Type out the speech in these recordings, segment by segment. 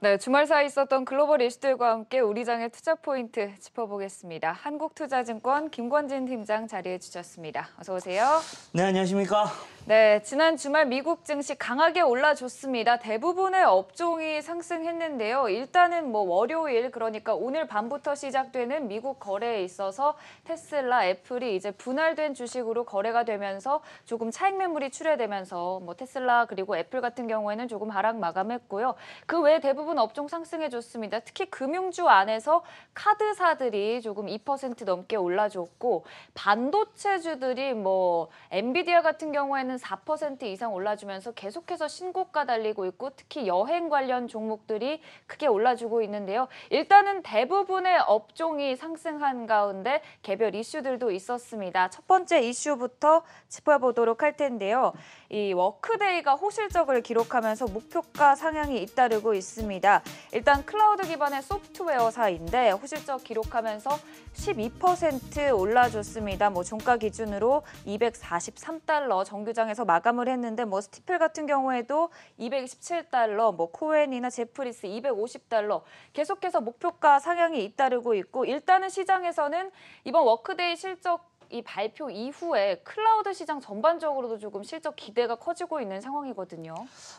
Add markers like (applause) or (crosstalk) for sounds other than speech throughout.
네, 주말 사이 있었던 글로벌 이슈들과 함께 우리 장의 투자 포인트 짚어보겠습니다. 한국투자증권 김권진 팀장 자리해 주셨습니다. 어서 오세요. 네, 안녕하십니까? 네, 지난 주말 미국 증시 강하게 올라줬습니다. 대부분의 업종이 상승했는데요. 일단은 뭐 월요일 그러니까 오늘 밤부터 시작되는 미국 거래에 있어서 테슬라, 애플이 이제 분할된 주식으로 거래가 되면서 조금 차익 매물이 출회되면서 뭐 테슬라 그리고 애플 같은 경우에는 조금 하락 마감했고요. 그외에 대부분 업종 상승해줬습니다. 특히 금융주 안에서 카드사들이 조금 2% 넘게 올라줬고 반도체주들이 뭐 엔비디아 같은 경우에는 4% 이상 올라주면서 계속해서 신고가 달리고 있고 특히 여행 관련 종목들이 크게 올라주고 있는데요. 일단은 대부분의 업종이 상승한 가운데 개별 이슈들도 있었습니다. 첫 번째 이슈부터 짚어보도록 할 텐데요. 이 워크데이가 호실적을 기록하면서 목표가 상향이 잇따르고 있습니다. 일단 클라우드 기반의 소프트웨어사인데 호실적 기록하면서 12% 올라줬습니다. 뭐 종가 기준으로 243달러 정규장 연장해서 마감을 했는데 뭐 스티플 같은 경우에도 227달러, 뭐 코엔이나 제프리스 250달러 계속해서 목표가 상향이 잇따르고 있고 일단은 시장에서는 이번 워크데이 실적 이 발표 이후에 클라우드 시장 전반적으로도 조금 실적 기대가 커지고 있는 상황이거든요.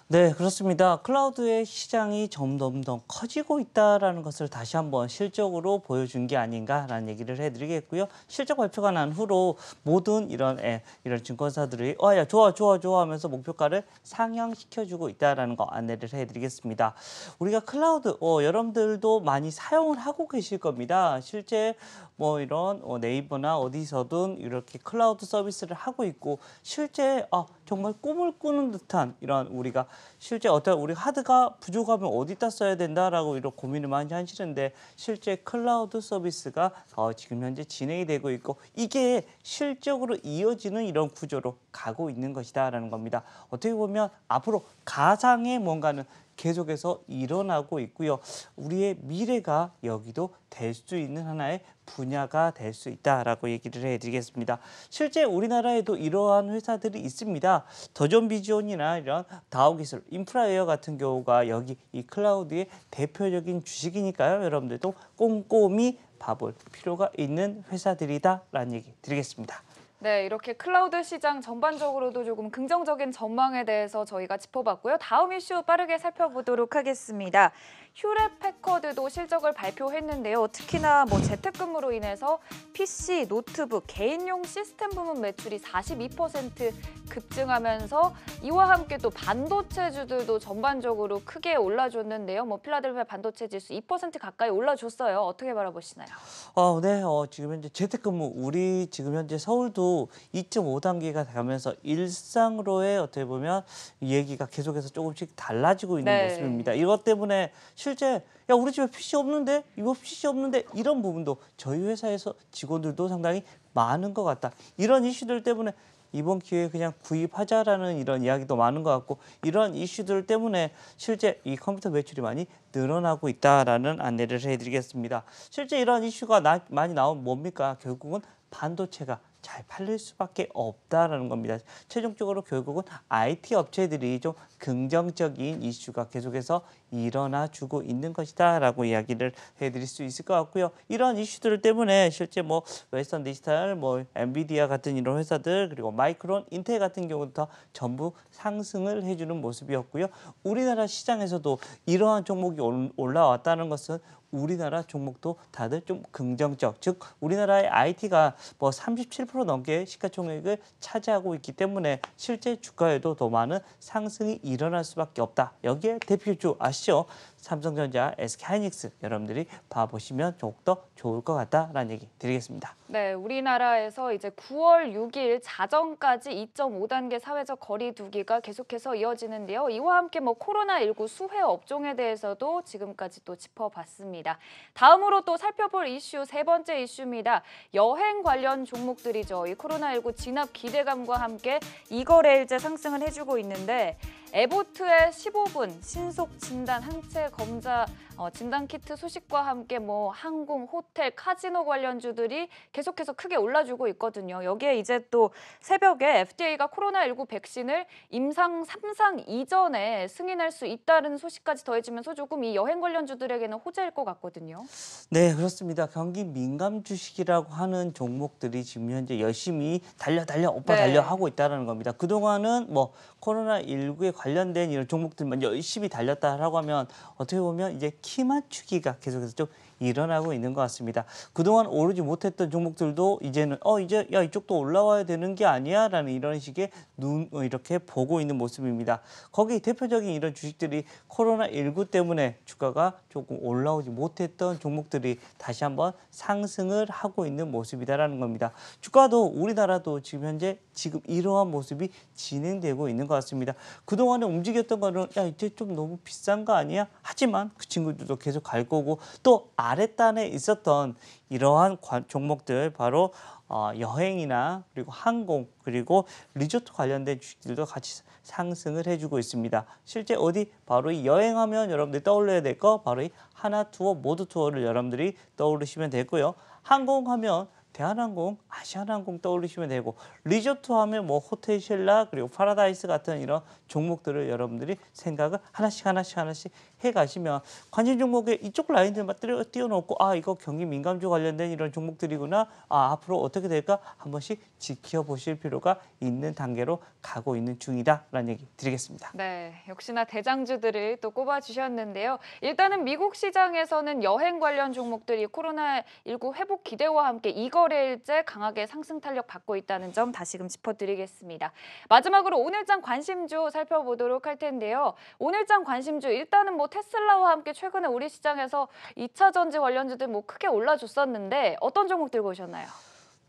네, 그렇습니다. 클라우드의 시장이 점점 더 커지고 있다라는 것을 다시 한번 실적으로 보여준 게 아닌가라는 얘기를 해드리겠고요. 실적 발표가 난 후로 모든 이런 예, 이런 증권사들이 와야 어, 좋아 좋아 좋아 하면서 목표가를 상향시켜주고 있다라는 거 안내를 해드리겠습니다. 우리가 클라우드 어, 여러분들도 많이 사용을 하고 계실 겁니다. 실제 뭐 이런 어, 네이버나 어디서도 지금 이렇게 클라우드 서비스를 하고 있고 실제 아 정말 꿈을 꾸는 듯한 이런 우리가 실제 어떤 우리 하드가 부족하면 어디다 써야 된다라고 이런 고민을 많이 하시는데 실제 클라우드 서비스가 어, 지금 현재 진행이 되고 있고 이게 실적으로 이어지는 이런 구조로 가고 있는 것이다라는 겁니다. 어떻게 보면 앞으로 가상의 뭔가는 계속해서 일어나고 있고요. 우리의 미래가 여기도 될 수 있는 하나의 분야가 될 수 있다라고 얘기를 해드리겠습니다. 실제 우리나라에도 이러한 회사들이 있습니다. 더존비지온이나 이런 다우기술, 인프라웨어 같은 경우가 여기 이 클라우드의 대표적인 주식이니까요. 여러분들도 꼼꼼히 봐볼 필요가 있는 회사들이다라는 얘기 드리겠습니다. 네, 이렇게 클라우드 시장 전반적으로도 조금 긍정적인 전망에 대해서 저희가 짚어봤고요. 다음 이슈 빠르게 살펴보도록 하겠습니다. 휴렛 패커드도 실적을 발표했는데요. 특히나 뭐 재택근무로 인해서 PC, 노트북, 개인용 시스템 부문 매출이 42% 급증하면서 이와 함께 또 반도체주들도 전반적으로 크게 올라줬는데요. 뭐 필라델피아 반도체 지수 2% 가까이 올라줬어요. 어떻게 바라보시나요? 어, 네. 어, 지금 현재 재택근무 우리 지금 현재 서울도 2.5단계가 되면서 일상으로의 어떻게 보면 얘기가 계속해서 조금씩 달라지고 있는 네. 모습입니다. 이것 때문에 실제 야 우리 집에 PC 없는데 이거 PC 없는데 이런 부분도 저희 회사에서 직원들도 상당히 많은 것 같다. 이런 이슈들 때문에 이번 기회에 그냥 구입하자라는 이런 이야기도 많은 것 같고 이런 이슈들 때문에 실제 이 컴퓨터 매출이 많이 늘어나고 있다라는 안내를 해드리겠습니다. 실제 이런 이슈가 나, 많이 나온 뭡니까? 결국은 반도체가 잘 팔릴 수밖에 없다라는 겁니다. 최종적으로 결국은 IT 업체들이 좀 긍정적인 이슈가 계속해서 일어나 주고 있는 것이다라고 이야기를 해드릴 수 있을 것 같고요. 이런 이슈들 때문에 실제 뭐 웨스턴 디지털, 뭐 엔비디아 같은 이런 회사들 그리고 마이크론, 인텔 같은 경우도 다 전부 상승을 해주는 모습이었고요. 우리나라 시장에서도 이러한 종목이 올라왔다는 것은 우리나라 종목도 다들 좀 긍정적, 즉 우리나라의 IT가 뭐 37% 넘게 시가총액을 차지하고 있기 때문에 실제 주가에도 더 많은 상승이 일어날 수밖에 없다. 여기에 대표주 아시. 아시죠? 삼성전자, SK하이닉스 여러분들이 봐보시면 더욱더 좋을 것 같다라는 얘기 드리겠습니다. 네, 우리나라에서 이제 9월 6일 자정까지 2.5단계 사회적 거리두기가 계속해서 이어지는데요. 이와 함께 뭐 코로나19 수혜 업종에 대해서도 지금까지 또 짚어봤습니다. 다음으로 또 살펴볼 이슈 세 번째 이슈입니다. 여행 관련 종목들이죠. 이 코로나19 진압 기대감과 함께 이거래일제 상승을 해주고 있는데 에보트의 15분 신속 진단 항체 검사 어, 진단 키트 소식과 함께 뭐 항공, 호텔, 카지노 관련주들이 계속해서 크게 올라주고 있거든요. 여기에 이제 또 새벽에 FDA가 코로나19 백신을 임상 3상 이전에 승인할 수 있다는 소식까지 더해지면서 조금 이 여행 관련주들에게는 호재일 것 같거든요. 네, 그렇습니다. 경기 민감 주식이라고 하는 종목들이 지금 현재 열심히 달려 달려 오빠 네. 달려 하고 있다는 겁니다. 그동안은 뭐 코로나19에 관련된 이런 종목들만 열심히 달렸다라고 하면 어떻게 보면 이제 키 맞추기가 계속해서 좀 일어나고 있는 것 같습니다. 그동안 오르지 못했던 종목들도 이제는 어 이제 야 이쪽도 올라와야 되는 게 아니야라는 이런 식의 눈 어, 이렇게 보고 있는 모습입니다. 거기 대표적인 이런 주식들이 코로나 19 때문에 주가가 조금 올라오지 못했던 종목들이 다시 한번 상승을 하고 있는 모습이다라는 겁니다. 주가도 우리나라도 지금 현재 지금 이러한 모습이 진행되고 있는 것 같습니다. 그동안에 움직였던 거는 야 이제 좀 너무 비싼 거 아니야? 하지만 그 친구들도 계속 갈 거고 또 아랫단에 있었던 이러한 종목들 바로 어, 여행이나 그리고 항공 그리고 리조트 관련된 주식들도 같이 상승을 해주고 있습니다. 실제 어디 바로 이 여행하면 여러분들이 떠올려야 될 거 바로 이 하나 투어 모두 투어를 여러분들이 떠올리시면 되고요. 항공하면 대한항공, 아시아나항공 떠올리시면 되고 리조트 하면 뭐 호텔 신라 그리고 파라다이스 같은 이런 종목들을 여러분들이 생각을 하나씩 하나씩 하나씩 해가시면 관심 종목에 이쪽 라인들만 띄워놓고 아 이거 경기 민감주 관련된 이런 종목들이구나 아 앞으로 어떻게 될까 한 번씩 지켜보실 필요가 있는 단계로 가고 있는 중이다라는 얘기 드리겠습니다. 네, 역시나 대장주들을 또 꼽아주셨는데요. 일단은 미국 시장에서는 여행 관련 종목들이 코로나19 회복 기대와 함께 이거 직거래일째 강하게 상승 탄력 받고 있다는 점 다시금 짚어드리겠습니다. 마지막으로 오늘장 관심주 살펴보도록 할 텐데요. 오늘장 관심주 일단은 뭐 테슬라와 함께 최근에 우리 시장에서 2차 전지 관련주들 뭐 크게 올라줬었는데 어떤 종목 들고 오셨나요?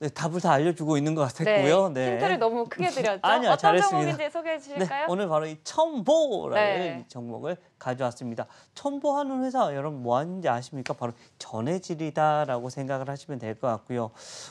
네, 답을 다 알려주고 있는 것 네, 같았고요. 네. 힌트를 너무 크게 (laughs) 드렸죠. 아니요, 어떤 잘했습니다. 종목인지 소개해 네, 주실까요? 네, 오늘 바로 이 첨보라는 네. 종목을 가져왔습니다. 첨보하는 회사 여러분 뭐 하는지 아십니까? 바로 전해질이다라고 생각을 하시면 될 것 같고요.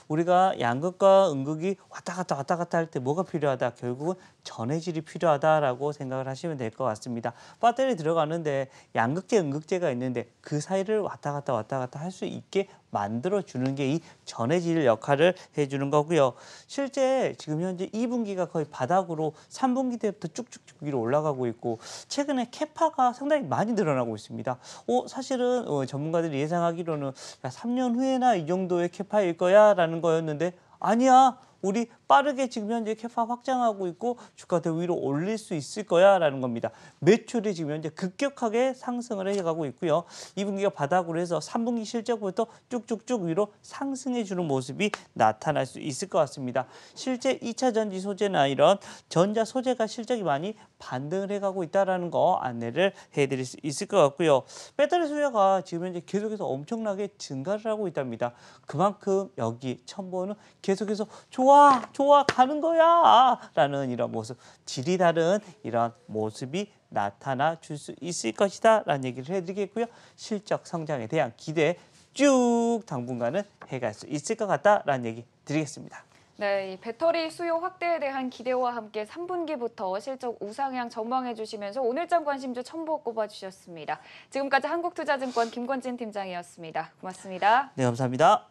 우리가 양극과 음극이 왔다 갔다 왔다 갔다 할 때 뭐가 필요하다? 결국은 전해질이 필요하다라고 생각을 하시면 될 것 같습니다. 배터리 들어가는데 양극재, 음극재가 있는데 그 사이를 왔다 갔다 왔다 갔다 할 수 있게 만들어주는 게 이 전해질 역할을 해주는 거고요. 실제 지금 현재 2분기가 거의 바닥으로 3분기 때부터 쭉쭉쭉 위로 올라가고 있고 최근에 캐파가 상당히 많이 늘어나고 있습니다. 어, 사실은 어, 전문가들이 예상하기로는 3년 후에나 이 정도의 캐파일 거야라는 거였는데 아니야. 우리 빠르게 지금 현재 캐파 확장하고 있고 주가 대 위로 올릴 수 있을 거야라는 겁니다. 매출이 지금 현재 급격하게 상승을 해가고 있고요. 2분기가 바닥으로 해서 3분기 실적부터 쭉쭉쭉 위로 상승해 주는 모습이 나타날 수 있을 것 같습니다. 실제 2차 전지 소재나 이런 전자 소재가 실적이 많이 반등을 해가고 있다라는 거 안내를 해드릴 수 있을 것 같고요. 배터리 소요가 지금 현재 계속해서 엄청나게 증가를 하고 있답니다. 그만큼 여기 첨보는 계속해서 좋아 좋아 좋아 가는 거야 라는 이런 모습 질이 다른 이런 모습이 나타나 줄 수 있을 것이다 라는 얘기를 해드리겠고요. 실적 성장에 대한 기대 쭉 당분간은 해갈 수 있을 것 같다라는 얘기 드리겠습니다. 네, 배터리 수요 확대에 대한 기대와 함께 3분기부터 실적 우상향 전망해 주시면서 오늘장 관심주 첨부 꼽아 주셨습니다. 지금까지 한국투자증권 김권진 팀장이었습니다. 고맙습니다. 네, 감사합니다.